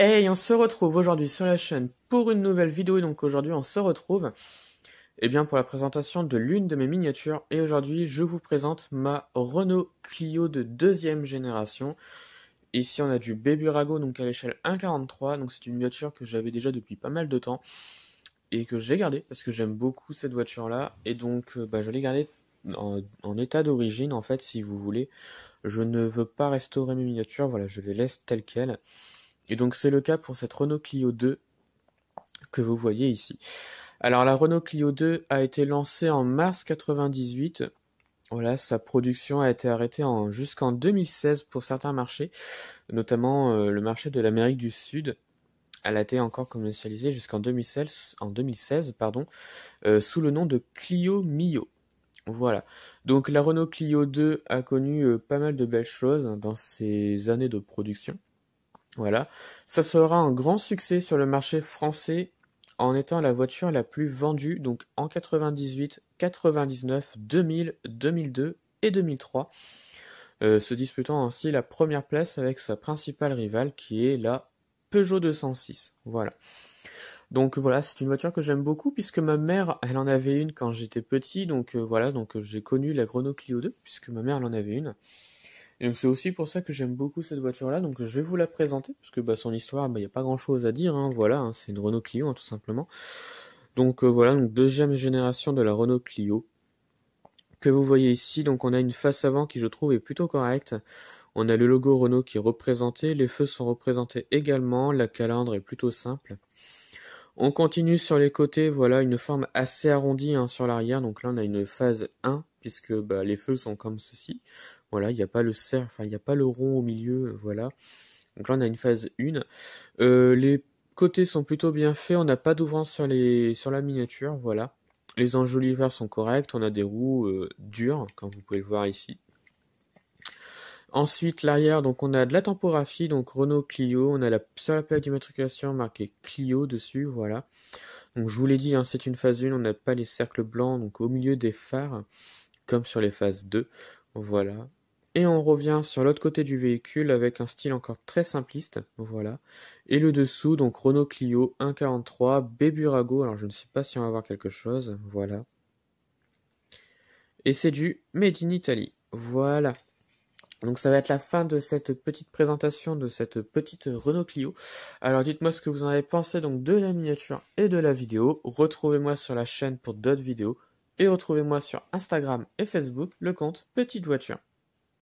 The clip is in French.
Hey, on se retrouve aujourd'hui sur la chaîne pour une nouvelle vidéo et donc aujourd'hui on se retrouve eh bien, pour la présentation de l'une de mes miniatures et aujourd'hui je vous présente ma Renault Clio de deuxième génération. Ici on a du Baby Rago donc à l'échelle 1.43 donc c'est une voiture que j'avais déjà depuis pas mal de temps et que j'ai gardée parce que j'aime beaucoup cette voiture là et donc euh, bah, je l'ai gardée en état d'origine en fait si vous voulez. Je ne veux pas restaurer mes miniatures, voilà je les laisse telles quelles. Et donc c'est le cas pour cette Renault Clio 2 que vous voyez ici. Alors la Renault Clio 2 a été lancée en mars 98. Voilà, sa production a été arrêtée en, jusqu'en 2016 pour certains marchés, notamment euh, le marché de l'Amérique du Sud. Elle a été encore commercialisée jusqu'en 2016, pardon, euh, sous le nom de Clio Mio. Voilà. Donc la Renault Clio 2 a connu euh, pas mal de belles choses dans ses années de production. Voilà. Ça sera un grand succès sur le marché français en étant la voiture la plus vendue donc en 98, 99, 2000, 2002 et 2003, euh, se disputant ainsi la première place avec sa principale rivale qui est la Peugeot 206. Voilà. Donc voilà, c'est une voiture que j'aime beaucoup puisque ma mère, elle en avait une quand j'étais petit, donc euh, voilà, donc euh, j'ai connu la Renault Clio 2 puisque ma mère elle en avait une. Et c'est aussi pour ça que j'aime beaucoup cette voiture-là. Donc je vais vous la présenter parce que bah, son histoire, bah, il n'y a pas grand-chose à dire. Hein. Voilà, hein, c'est une Renault Clio hein, tout simplement. Donc euh, voilà, donc deuxième génération de la Renault Clio que vous voyez ici. Donc on a une face avant qui je trouve est plutôt correcte. On a le logo Renault qui est représenté, les feux sont représentés également, la calandre est plutôt simple. On continue sur les côtés, voilà une forme assez arrondie hein, sur l'arrière, donc là on a une phase 1 puisque bah, les feux sont comme ceci. Voilà, il n'y a pas le cerf, enfin il n'y a pas le rond au milieu, voilà. Donc là on a une phase 1. Euh, les côtés sont plutôt bien faits, on n'a pas d'ouvrance sur, sur la miniature, voilà. Les enjoliveurs sont corrects, on a des roues euh, dures, comme vous pouvez le voir ici. Ensuite, l'arrière, donc on a de la tempographie, donc Renault Clio, on a la, sur la plaque d'immatriculation marquée Clio dessus, voilà. Donc je vous l'ai dit, hein, c'est une phase 1, on n'a pas les cercles blancs, donc au milieu des phares comme sur les phases 2. Voilà. Et on revient sur l'autre côté du véhicule avec un style encore très simpliste. Voilà. Et le dessous, donc Renault Clio 143 Béburago. Alors je ne sais pas si on va voir quelque chose. Voilà. Et c'est du Made in Italy. Voilà. Donc ça va être la fin de cette petite présentation de cette petite Renault Clio. Alors dites-moi ce que vous en avez pensé donc de la miniature et de la vidéo. Retrouvez-moi sur la chaîne pour d'autres vidéos. Et retrouvez-moi sur Instagram et Facebook, le compte Petite Voiture.